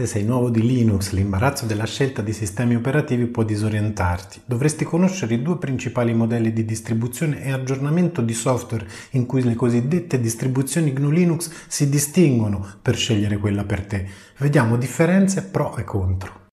Se sei nuovo di Linux, l'imbarazzo della scelta di sistemi operativi può disorientarti. Dovresti conoscere i due principali modelli di distribuzione e aggiornamento di software in cui le cosiddette distribuzioni GNU Linux si distinguono per scegliere quella per te. Vediamo differenze, pro e contro.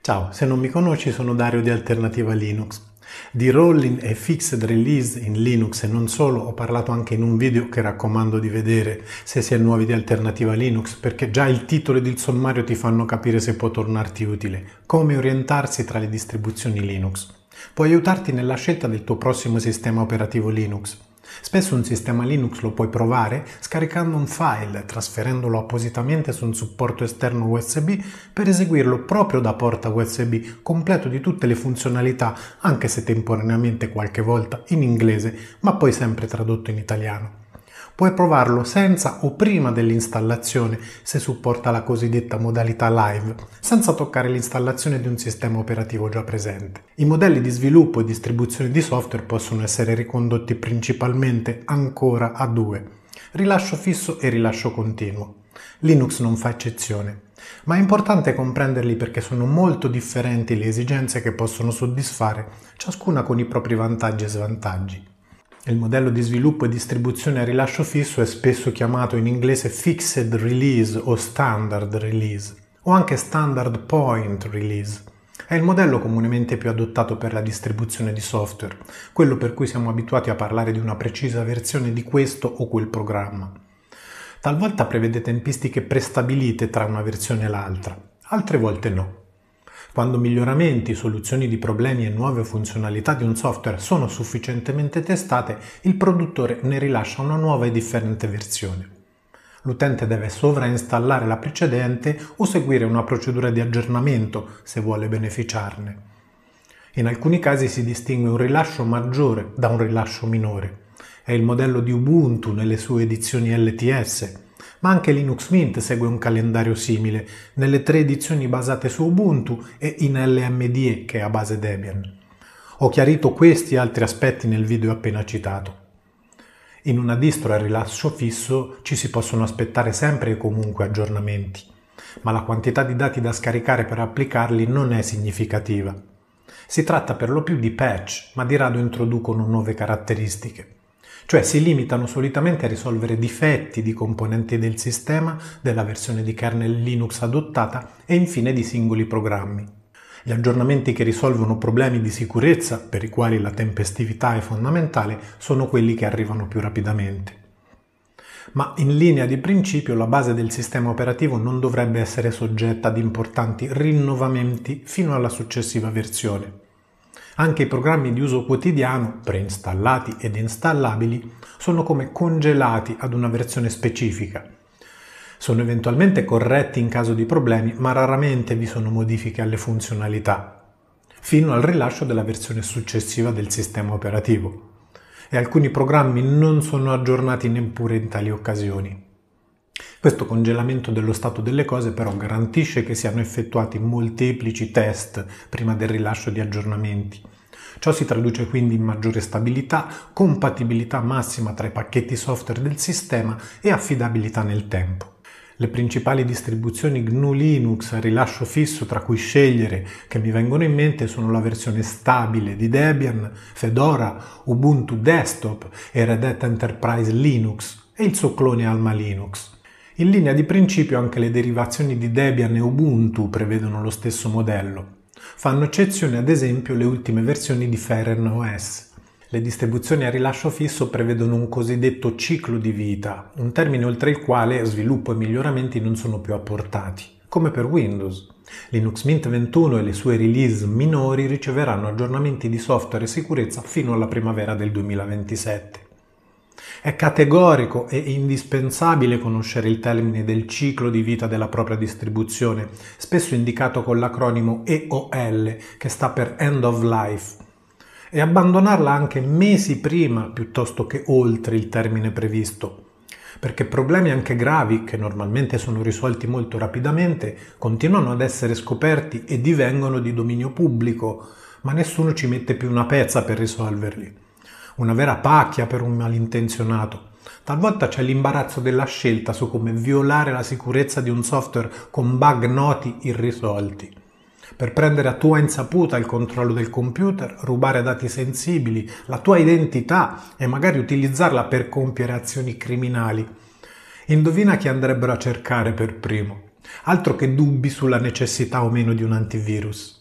Ciao, se non mi conosci sono Dario di Alternativa Linux. Di rolling e fixed release in Linux e non solo, ho parlato anche in un video che raccomando di vedere se si è nuovi di Alternativa Linux, perché già il titolo ed il sommario ti fanno capire se può tornarti utile, come orientarsi tra le distribuzioni Linux. Può aiutarti nella scelta del tuo prossimo sistema operativo Linux. Spesso un sistema Linux lo puoi provare scaricando un file, trasferendolo appositamente su un supporto esterno USB per eseguirlo proprio da porta USB, completo di tutte le funzionalità, anche se temporaneamente qualche volta in inglese, ma poi sempre tradotto in italiano. Puoi provarlo senza o prima dell'installazione se supporta la cosiddetta modalità live, senza toccare l'installazione di un sistema operativo già presente. I modelli di sviluppo e distribuzione di software possono essere ricondotti principalmente ancora a due, rilascio fisso e rilascio continuo. Linux non fa eccezione. Ma è importante comprenderli perché sono molto differenti le esigenze che possono soddisfare, ciascuna con i propri vantaggi e svantaggi. Il modello di sviluppo e distribuzione a rilascio fisso è spesso chiamato in inglese fixed release o standard release o anche standard point release. È il modello comunemente più adottato per la distribuzione di software, quello per cui siamo abituati a parlare di una precisa versione di questo o quel programma. Talvolta prevede tempistiche prestabilite tra una versione e l'altra, altre volte no. Quando miglioramenti, soluzioni di problemi e nuove funzionalità di un software sono sufficientemente testate, il produttore ne rilascia una nuova e differente versione. L'utente deve sovrainstallare la precedente o seguire una procedura di aggiornamento se vuole beneficiarne. In alcuni casi si distingue un rilascio maggiore da un rilascio minore. È il modello di Ubuntu nelle sue edizioni LTS, ma anche Linux Mint segue un calendario simile, nelle tre edizioni basate su Ubuntu e in LMDE che è a base Debian. Ho chiarito questi e altri aspetti nel video appena citato. In una distro a rilascio fisso ci si possono aspettare sempre e comunque aggiornamenti, ma la quantità di dati da scaricare per applicarli non è significativa. Si tratta per lo più di patch, ma di rado introducono nuove caratteristiche cioè si limitano solitamente a risolvere difetti di componenti del sistema, della versione di kernel Linux adottata e infine di singoli programmi. Gli aggiornamenti che risolvono problemi di sicurezza, per i quali la tempestività è fondamentale, sono quelli che arrivano più rapidamente. Ma in linea di principio la base del sistema operativo non dovrebbe essere soggetta ad importanti rinnovamenti fino alla successiva versione. Anche i programmi di uso quotidiano, preinstallati ed installabili, sono come congelati ad una versione specifica. Sono eventualmente corretti in caso di problemi, ma raramente vi sono modifiche alle funzionalità, fino al rilascio della versione successiva del sistema operativo. E alcuni programmi non sono aggiornati neppure in tali occasioni. Questo congelamento dello stato delle cose però garantisce che siano effettuati molteplici test prima del rilascio di aggiornamenti. Ciò si traduce quindi in maggiore stabilità, compatibilità massima tra i pacchetti software del sistema e affidabilità nel tempo. Le principali distribuzioni GNU Linux a rilascio fisso tra cui scegliere che mi vengono in mente sono la versione stabile di Debian, Fedora, Ubuntu Desktop e Red Hat Enterprise Linux e il suo clone Alma Linux. In linea di principio anche le derivazioni di Debian e Ubuntu prevedono lo stesso modello. Fanno eccezione ad esempio le ultime versioni di OS. Le distribuzioni a rilascio fisso prevedono un cosiddetto ciclo di vita, un termine oltre il quale sviluppo e miglioramenti non sono più apportati, come per Windows. Linux Mint 21 e le sue release minori riceveranno aggiornamenti di software e sicurezza fino alla primavera del 2027. È categorico e indispensabile conoscere il termine del ciclo di vita della propria distribuzione, spesso indicato con l'acronimo EOL, che sta per End of Life, e abbandonarla anche mesi prima piuttosto che oltre il termine previsto perché problemi anche gravi, che normalmente sono risolti molto rapidamente, continuano ad essere scoperti e divengono di dominio pubblico, ma nessuno ci mette più una pezza per risolverli una vera pacchia per un malintenzionato. Talvolta c'è l'imbarazzo della scelta su come violare la sicurezza di un software con bug noti irrisolti. Per prendere a tua insaputa il controllo del computer, rubare dati sensibili, la tua identità e magari utilizzarla per compiere azioni criminali. Indovina chi andrebbero a cercare per primo. Altro che dubbi sulla necessità o meno di un antivirus.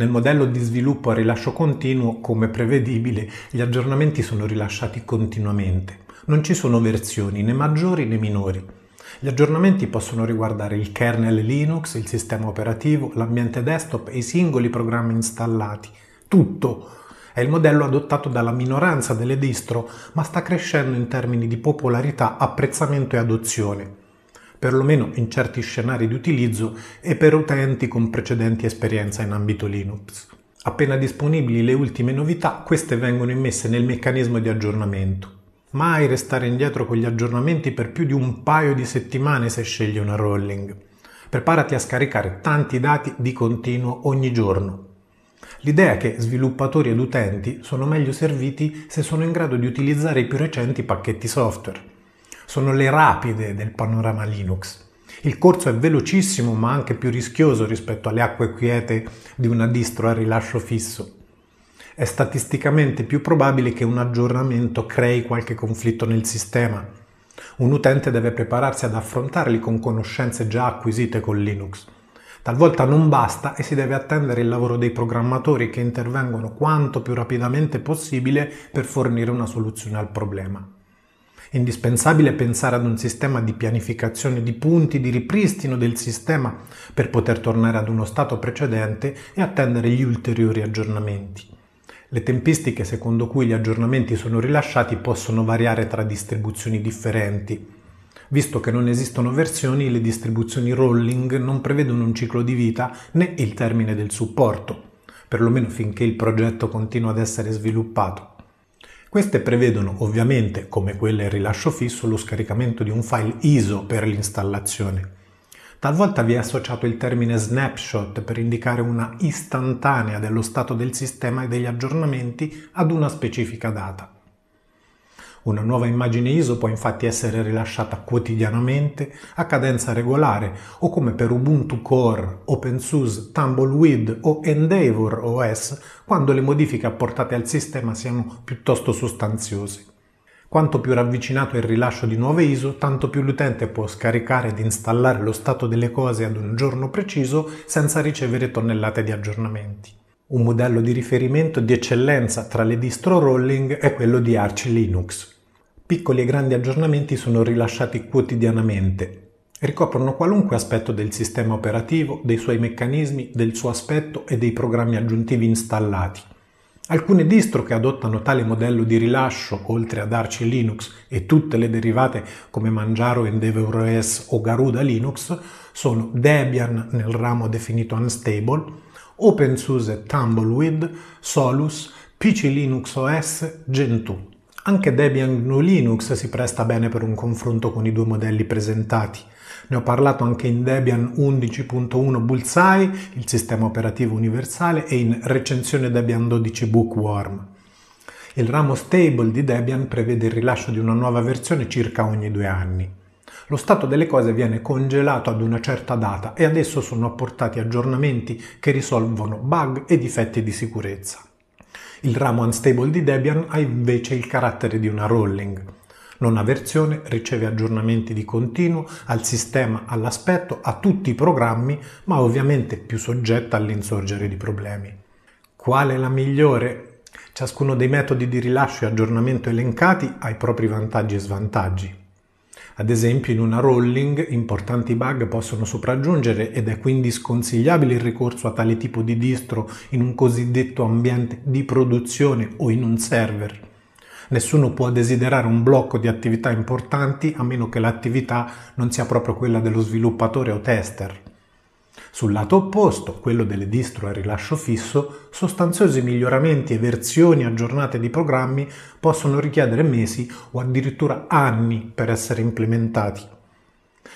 Nel modello di sviluppo a rilascio continuo, come prevedibile, gli aggiornamenti sono rilasciati continuamente. Non ci sono versioni né maggiori né minori. Gli aggiornamenti possono riguardare il kernel Linux, il sistema operativo, l'ambiente desktop e i singoli programmi installati. Tutto! È il modello adottato dalla minoranza delle distro, ma sta crescendo in termini di popolarità, apprezzamento e adozione perlomeno in certi scenari di utilizzo e per utenti con precedenti esperienza in ambito Linux. Appena disponibili le ultime novità, queste vengono immesse nel meccanismo di aggiornamento. Mai restare indietro con gli aggiornamenti per più di un paio di settimane se scegli una rolling. Preparati a scaricare tanti dati di continuo ogni giorno. L'idea è che sviluppatori ed utenti sono meglio serviti se sono in grado di utilizzare i più recenti pacchetti software sono le rapide del panorama Linux. Il corso è velocissimo ma anche più rischioso rispetto alle acque quiete di una distro a rilascio fisso. È statisticamente più probabile che un aggiornamento crei qualche conflitto nel sistema. Un utente deve prepararsi ad affrontarli con conoscenze già acquisite con Linux. Talvolta non basta e si deve attendere il lavoro dei programmatori che intervengono quanto più rapidamente possibile per fornire una soluzione al problema. È indispensabile pensare ad un sistema di pianificazione di punti, di ripristino del sistema per poter tornare ad uno stato precedente e attendere gli ulteriori aggiornamenti. Le tempistiche secondo cui gli aggiornamenti sono rilasciati possono variare tra distribuzioni differenti. Visto che non esistono versioni, le distribuzioni rolling non prevedono un ciclo di vita né il termine del supporto, perlomeno finché il progetto continua ad essere sviluppato. Queste prevedono ovviamente, come quelle in rilascio fisso, lo scaricamento di un file ISO per l'installazione. Talvolta vi è associato il termine snapshot per indicare una istantanea dello stato del sistema e degli aggiornamenti ad una specifica data. Una nuova immagine ISO può infatti essere rilasciata quotidianamente a cadenza regolare o come per Ubuntu Core, OpenSUSE, Tumbleweed o Endeavor OS quando le modifiche apportate al sistema siano piuttosto sostanziose. Quanto più ravvicinato è il rilascio di nuove ISO, tanto più l'utente può scaricare ed installare lo stato delle cose ad un giorno preciso senza ricevere tonnellate di aggiornamenti. Un modello di riferimento di eccellenza tra le distro rolling è quello di Arch Linux, Piccoli e grandi aggiornamenti sono rilasciati quotidianamente. Ricoprono qualunque aspetto del sistema operativo, dei suoi meccanismi, del suo aspetto e dei programmi aggiuntivi installati. Alcune distro che adottano tale modello di rilascio, oltre a darci Linux e tutte le derivate come Manjaro, Endeavor OS o Garuda Linux, sono Debian nel ramo definito unstable, OpenSUSE Tumbleweed, Solus, PC Linux OS, Gentoo. Anche Debian GNU Linux si presta bene per un confronto con i due modelli presentati. Ne ho parlato anche in Debian 11.1 Bullseye, il sistema operativo universale, e in recensione Debian 12 Bookworm. Il ramo stable di Debian prevede il rilascio di una nuova versione circa ogni due anni. Lo stato delle cose viene congelato ad una certa data e adesso sono apportati aggiornamenti che risolvono bug e difetti di sicurezza. Il ramo unstable di Debian ha invece il carattere di una rolling. Non ha versione riceve aggiornamenti di continuo al sistema, all'aspetto, a tutti i programmi, ma ovviamente più soggetta all'insorgere di problemi. Qual è la migliore? Ciascuno dei metodi di rilascio e aggiornamento elencati ha i propri vantaggi e svantaggi. Ad esempio in una rolling importanti bug possono sopraggiungere ed è quindi sconsigliabile il ricorso a tale tipo di distro in un cosiddetto ambiente di produzione o in un server. Nessuno può desiderare un blocco di attività importanti a meno che l'attività non sia proprio quella dello sviluppatore o tester. Sul lato opposto, quello delle distro a rilascio fisso, sostanziosi miglioramenti e versioni aggiornate di programmi possono richiedere mesi o addirittura anni per essere implementati.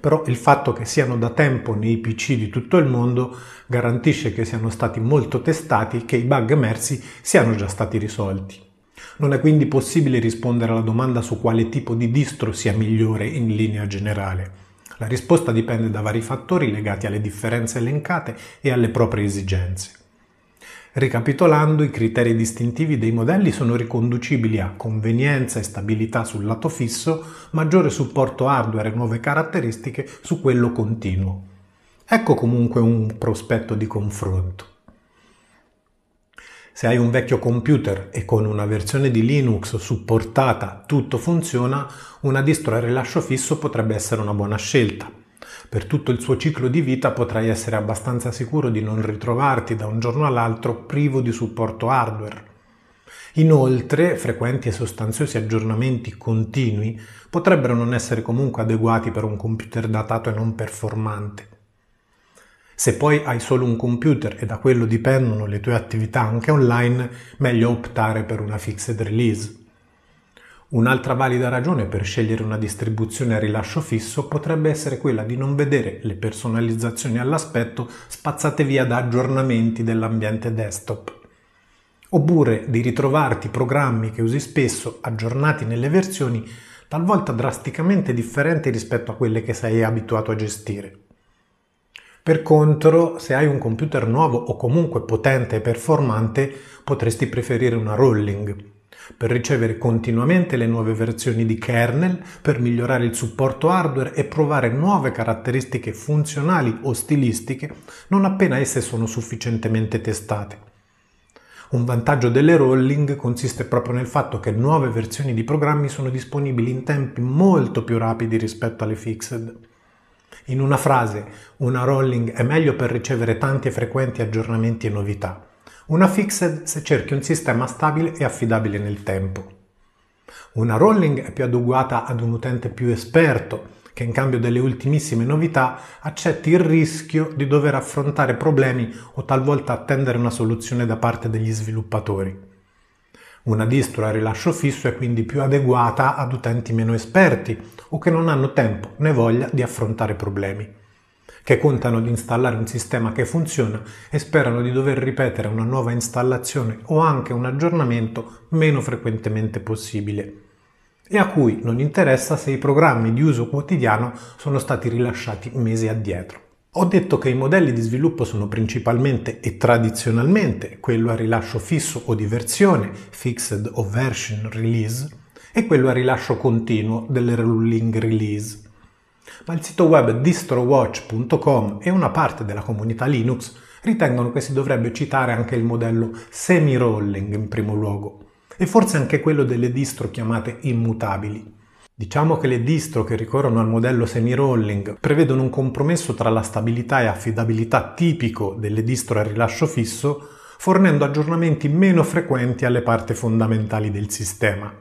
Però il fatto che siano da tempo nei PC di tutto il mondo garantisce che siano stati molto testati e che i bug emersi siano già stati risolti. Non è quindi possibile rispondere alla domanda su quale tipo di distro sia migliore in linea generale. La risposta dipende da vari fattori legati alle differenze elencate e alle proprie esigenze. Ricapitolando, i criteri distintivi dei modelli sono riconducibili a convenienza e stabilità sul lato fisso, maggiore supporto hardware e nuove caratteristiche su quello continuo. Ecco comunque un prospetto di confronto. Se hai un vecchio computer e con una versione di Linux supportata tutto funziona, una distro a rilascio fisso potrebbe essere una buona scelta. Per tutto il suo ciclo di vita potrai essere abbastanza sicuro di non ritrovarti da un giorno all'altro privo di supporto hardware. Inoltre, frequenti e sostanziosi aggiornamenti continui potrebbero non essere comunque adeguati per un computer datato e non performante. Se poi hai solo un computer e da quello dipendono le tue attività anche online, meglio optare per una fixed release. Un'altra valida ragione per scegliere una distribuzione a rilascio fisso potrebbe essere quella di non vedere le personalizzazioni all'aspetto spazzate via da aggiornamenti dell'ambiente desktop. Oppure di ritrovarti programmi che usi spesso aggiornati nelle versioni talvolta drasticamente differenti rispetto a quelle che sei abituato a gestire. Per contro, se hai un computer nuovo o comunque potente e performante, potresti preferire una rolling per ricevere continuamente le nuove versioni di kernel, per migliorare il supporto hardware e provare nuove caratteristiche funzionali o stilistiche non appena esse sono sufficientemente testate. Un vantaggio delle rolling consiste proprio nel fatto che nuove versioni di programmi sono disponibili in tempi molto più rapidi rispetto alle fixed. In una frase, una rolling è meglio per ricevere tanti e frequenti aggiornamenti e novità. Una fixed se cerchi un sistema stabile e affidabile nel tempo. Una rolling è più adeguata ad un utente più esperto che in cambio delle ultimissime novità accetti il rischio di dover affrontare problemi o talvolta attendere una soluzione da parte degli sviluppatori una distro a rilascio fisso è quindi più adeguata ad utenti meno esperti o che non hanno tempo né voglia di affrontare problemi, che contano di installare un sistema che funziona e sperano di dover ripetere una nuova installazione o anche un aggiornamento meno frequentemente possibile e a cui non interessa se i programmi di uso quotidiano sono stati rilasciati mesi addietro. Ho detto che i modelli di sviluppo sono principalmente e tradizionalmente quello a rilascio fisso o di versione, fixed o version release, e quello a rilascio continuo del rolling release. Ma il sito web distrowatch.com e una parte della comunità Linux ritengono che si dovrebbe citare anche il modello semi-rolling in primo luogo, e forse anche quello delle distro chiamate immutabili Diciamo che le distro che ricorrono al modello semi-rolling prevedono un compromesso tra la stabilità e affidabilità tipico delle distro a rilascio fisso, fornendo aggiornamenti meno frequenti alle parti fondamentali del sistema.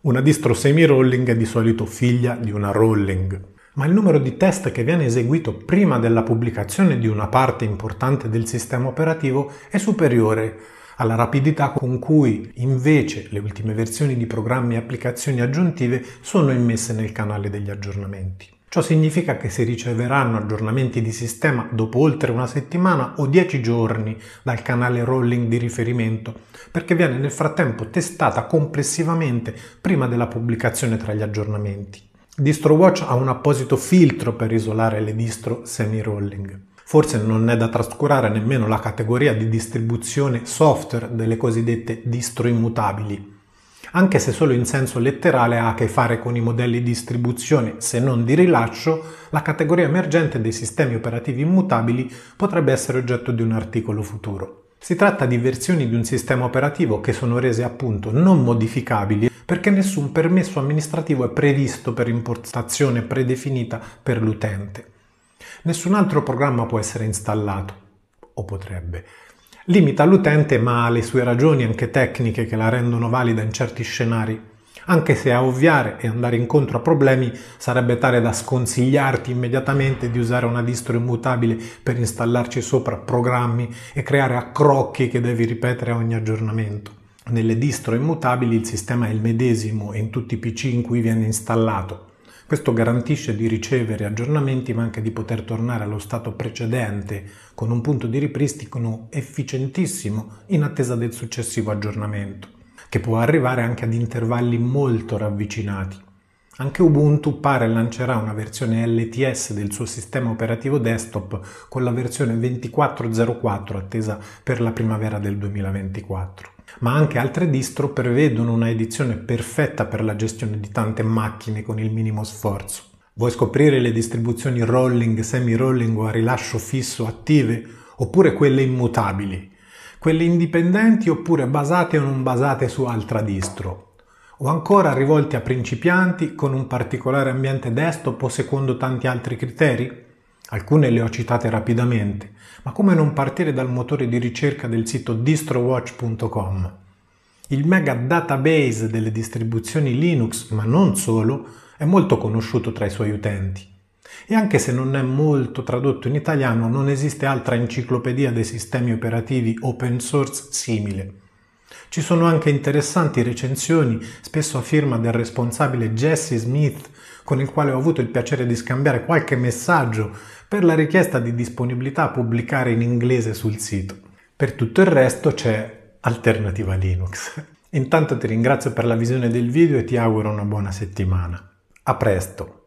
Una distro semi-rolling è di solito figlia di una rolling, ma il numero di test che viene eseguito prima della pubblicazione di una parte importante del sistema operativo è superiore alla rapidità con cui invece le ultime versioni di programmi e applicazioni aggiuntive sono immesse nel canale degli aggiornamenti. Ciò significa che si riceveranno aggiornamenti di sistema dopo oltre una settimana o 10 giorni dal canale rolling di riferimento, perché viene nel frattempo testata complessivamente prima della pubblicazione tra gli aggiornamenti. DistroWatch ha un apposito filtro per isolare le distro semi-rolling. Forse non è da trascurare nemmeno la categoria di distribuzione software delle cosiddette distro immutabili, anche se solo in senso letterale ha a che fare con i modelli di distribuzione, se non di rilascio, la categoria emergente dei sistemi operativi immutabili potrebbe essere oggetto di un articolo futuro. Si tratta di versioni di un sistema operativo che sono rese appunto non modificabili perché nessun permesso amministrativo è previsto per impostazione predefinita per l'utente. Nessun altro programma può essere installato, o potrebbe. Limita l'utente ma ha le sue ragioni anche tecniche che la rendono valida in certi scenari, anche se a ovviare e andare incontro a problemi sarebbe tale da sconsigliarti immediatamente di usare una distro immutabile per installarci sopra programmi e creare accrocchi che devi ripetere a ogni aggiornamento. Nelle distro immutabili il sistema è il medesimo in tutti i PC in cui viene installato. Questo garantisce di ricevere aggiornamenti ma anche di poter tornare allo stato precedente con un punto di ripristino efficientissimo in attesa del successivo aggiornamento, che può arrivare anche ad intervalli molto ravvicinati. Anche Ubuntu pare lancerà una versione LTS del suo sistema operativo desktop con la versione 24.04 attesa per la primavera del 2024 ma anche altre distro prevedono una edizione perfetta per la gestione di tante macchine con il minimo sforzo. Vuoi scoprire le distribuzioni rolling, semi-rolling o a rilascio fisso attive oppure quelle immutabili? Quelle indipendenti oppure basate o non basate su altra distro? o ancora rivolti a principianti con un particolare ambiente desktop o secondo tanti altri criteri? Alcune le ho citate rapidamente, ma come non partire dal motore di ricerca del sito distrowatch.com? Il mega database delle distribuzioni Linux, ma non solo, è molto conosciuto tra i suoi utenti. E anche se non è molto tradotto in italiano, non esiste altra enciclopedia dei sistemi operativi open source simile. Ci sono anche interessanti recensioni, spesso a firma del responsabile Jesse Smith, con il quale ho avuto il piacere di scambiare qualche messaggio per la richiesta di disponibilità a pubblicare in inglese sul sito. Per tutto il resto c'è Alternativa Linux. Intanto ti ringrazio per la visione del video e ti auguro una buona settimana. A presto!